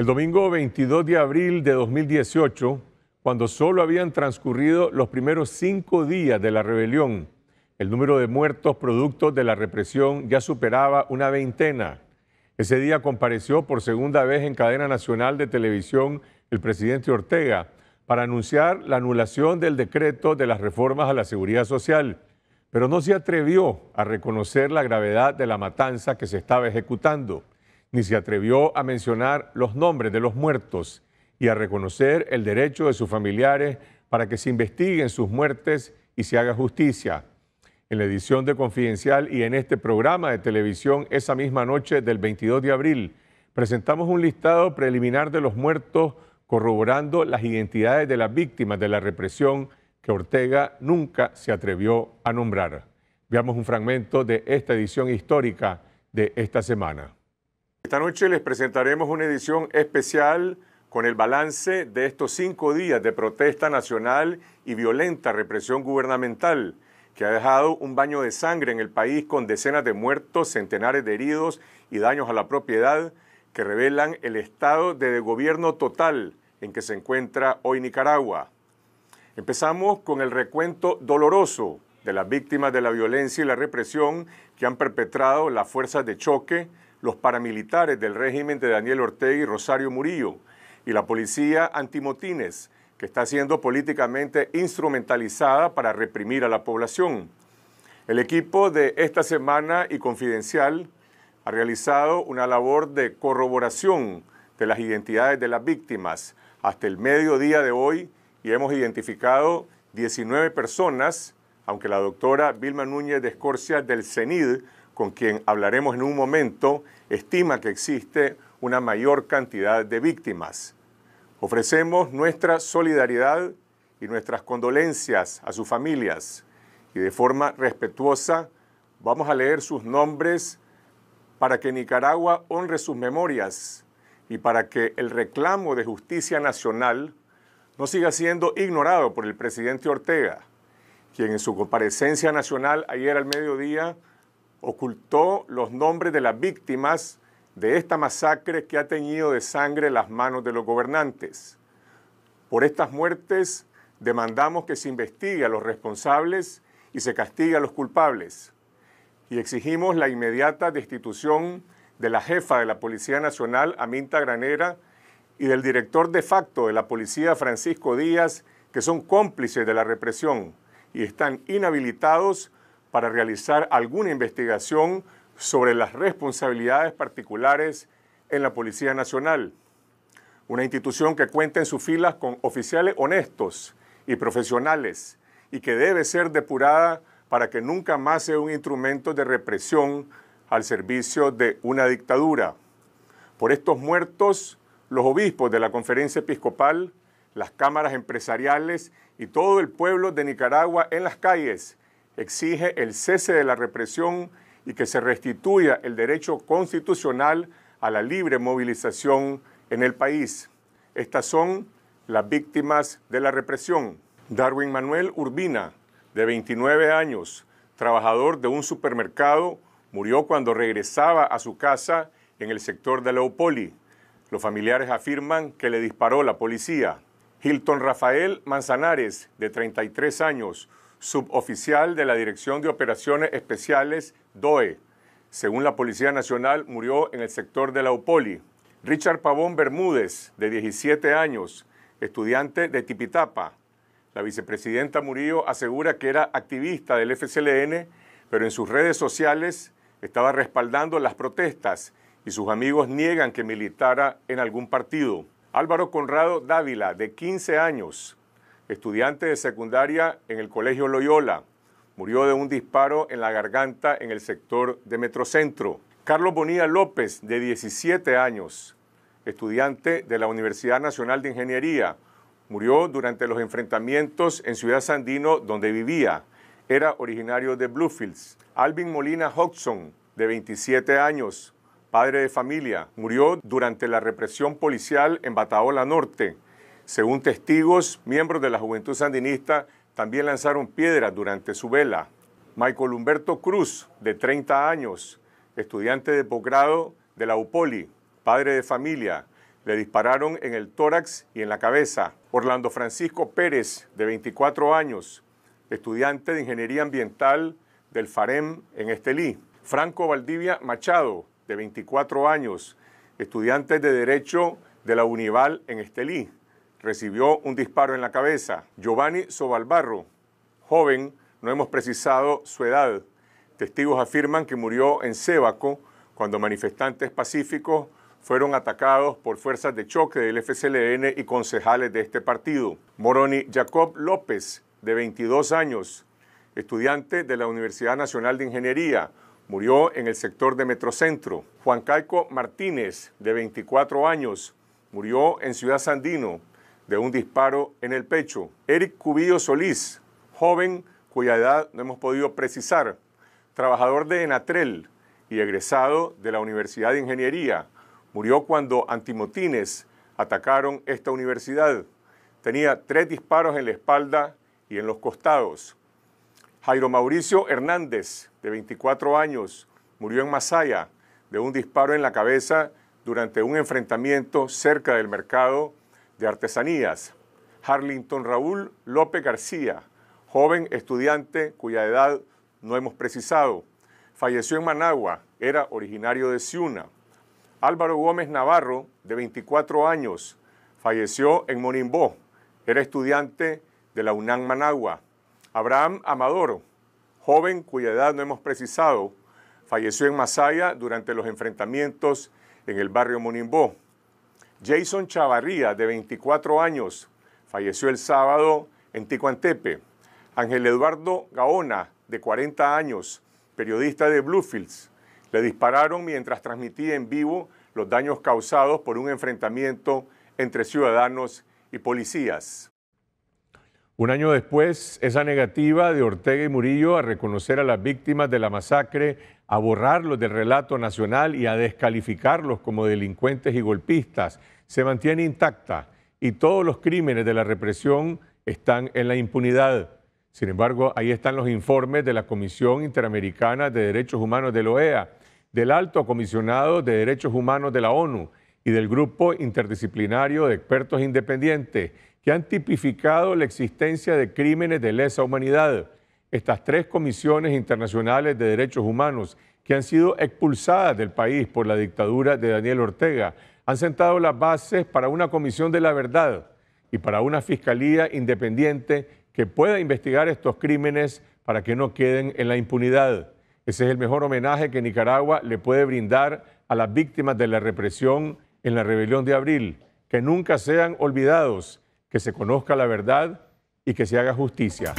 El domingo 22 de abril de 2018, cuando solo habían transcurrido los primeros cinco días de la rebelión, el número de muertos producto de la represión ya superaba una veintena. Ese día compareció por segunda vez en cadena nacional de televisión el presidente Ortega para anunciar la anulación del decreto de las reformas a la seguridad social, pero no se atrevió a reconocer la gravedad de la matanza que se estaba ejecutando ni se atrevió a mencionar los nombres de los muertos y a reconocer el derecho de sus familiares para que se investiguen sus muertes y se haga justicia. En la edición de Confidencial y en este programa de televisión esa misma noche del 22 de abril, presentamos un listado preliminar de los muertos corroborando las identidades de las víctimas de la represión que Ortega nunca se atrevió a nombrar. Veamos un fragmento de esta edición histórica de esta semana. Esta noche les presentaremos una edición especial con el balance de estos cinco días de protesta nacional y violenta represión gubernamental, que ha dejado un baño de sangre en el país con decenas de muertos, centenares de heridos y daños a la propiedad, que revelan el estado de gobierno total en que se encuentra hoy Nicaragua. Empezamos con el recuento doloroso de las víctimas de la violencia y la represión que han perpetrado las fuerzas de choque, los paramilitares del régimen de Daniel Ortega y Rosario Murillo y la policía antimotines, que está siendo políticamente instrumentalizada para reprimir a la población. El equipo de esta semana y Confidencial ha realizado una labor de corroboración de las identidades de las víctimas. Hasta el mediodía de hoy y hemos identificado 19 personas, aunque la doctora Vilma Núñez de Escorcia del CENID con quien hablaremos en un momento, estima que existe una mayor cantidad de víctimas. Ofrecemos nuestra solidaridad y nuestras condolencias a sus familias y de forma respetuosa vamos a leer sus nombres para que Nicaragua honre sus memorias y para que el reclamo de justicia nacional no siga siendo ignorado por el presidente Ortega, quien en su comparecencia nacional ayer al mediodía ocultó los nombres de las víctimas de esta masacre que ha teñido de sangre las manos de los gobernantes. Por estas muertes demandamos que se investigue a los responsables y se castigue a los culpables. Y exigimos la inmediata destitución de la jefa de la Policía Nacional, Aminta Granera, y del director de facto de la Policía, Francisco Díaz, que son cómplices de la represión y están inhabilitados para realizar alguna investigación sobre las responsabilidades particulares en la Policía Nacional, una institución que cuenta en sus filas con oficiales honestos y profesionales y que debe ser depurada para que nunca más sea un instrumento de represión al servicio de una dictadura. Por estos muertos, los obispos de la conferencia episcopal, las cámaras empresariales y todo el pueblo de Nicaragua en las calles exige el cese de la represión y que se restituya el derecho constitucional a la libre movilización en el país. Estas son las víctimas de la represión. Darwin Manuel Urbina, de 29 años, trabajador de un supermercado, murió cuando regresaba a su casa en el sector de Leopoli. Los familiares afirman que le disparó la policía. Hilton Rafael Manzanares, de 33 años, suboficial de la Dirección de Operaciones Especiales, DOE. Según la Policía Nacional, murió en el sector de la UPOLI. Richard Pavón Bermúdez, de 17 años, estudiante de Tipitapa. La vicepresidenta Murillo asegura que era activista del FCLN, pero en sus redes sociales estaba respaldando las protestas y sus amigos niegan que militara en algún partido. Álvaro Conrado Dávila, de 15 años, estudiante de secundaria en el Colegio Loyola. Murió de un disparo en la garganta en el sector de Metrocentro. Carlos Bonilla López, de 17 años, estudiante de la Universidad Nacional de Ingeniería, murió durante los enfrentamientos en Ciudad Sandino, donde vivía. Era originario de Bluefields. Alvin Molina Hodgson, de 27 años, padre de familia, murió durante la represión policial en Bataola Norte. Según testigos, miembros de la Juventud Sandinista también lanzaron piedras durante su vela. Michael Humberto Cruz, de 30 años, estudiante de posgrado de la UPOLI, padre de familia, le dispararon en el tórax y en la cabeza. Orlando Francisco Pérez, de 24 años, estudiante de Ingeniería Ambiental del FAREM en Estelí. Franco Valdivia Machado, de 24 años, estudiante de Derecho de la Unival en Estelí recibió un disparo en la cabeza. Giovanni Sobalbarro, joven, no hemos precisado su edad. Testigos afirman que murió en Sébaco cuando manifestantes pacíficos fueron atacados por fuerzas de choque del FCLN y concejales de este partido. Moroni Jacob López, de 22 años, estudiante de la Universidad Nacional de Ingeniería, murió en el sector de Metrocentro. Juan Caico Martínez, de 24 años, murió en Ciudad Sandino de un disparo en el pecho. Eric Cubillo Solís, joven cuya edad no hemos podido precisar, trabajador de Enatrel y egresado de la Universidad de Ingeniería, murió cuando antimotines atacaron esta universidad. Tenía tres disparos en la espalda y en los costados. Jairo Mauricio Hernández, de 24 años, murió en Masaya de un disparo en la cabeza durante un enfrentamiento cerca del mercado de Artesanías, Harlington Raúl López García, joven estudiante cuya edad no hemos precisado. Falleció en Managua, era originario de Ciuna. Álvaro Gómez Navarro, de 24 años, falleció en Monimbó, era estudiante de la UNAM Managua. Abraham Amadoro, joven cuya edad no hemos precisado, falleció en Masaya durante los enfrentamientos en el barrio Monimbó. Jason Chavarría, de 24 años, falleció el sábado en Ticuantepe. Ángel Eduardo Gaona, de 40 años, periodista de Bluefields, le dispararon mientras transmitía en vivo los daños causados por un enfrentamiento entre ciudadanos y policías. Un año después, esa negativa de Ortega y Murillo a reconocer a las víctimas de la masacre, a borrarlos del relato nacional y a descalificarlos como delincuentes y golpistas, se mantiene intacta y todos los crímenes de la represión están en la impunidad. Sin embargo, ahí están los informes de la Comisión Interamericana de Derechos Humanos de la e OEA, del Alto Comisionado de Derechos Humanos de la ONU y del Grupo Interdisciplinario de Expertos Independientes que han tipificado la existencia de crímenes de lesa humanidad. Estas tres comisiones internacionales de derechos humanos que han sido expulsadas del país por la dictadura de Daniel Ortega han sentado las bases para una comisión de la verdad y para una fiscalía independiente que pueda investigar estos crímenes para que no queden en la impunidad. Ese es el mejor homenaje que Nicaragua le puede brindar a las víctimas de la represión en la rebelión de abril, que nunca sean olvidados que se conozca la verdad y que se haga justicia.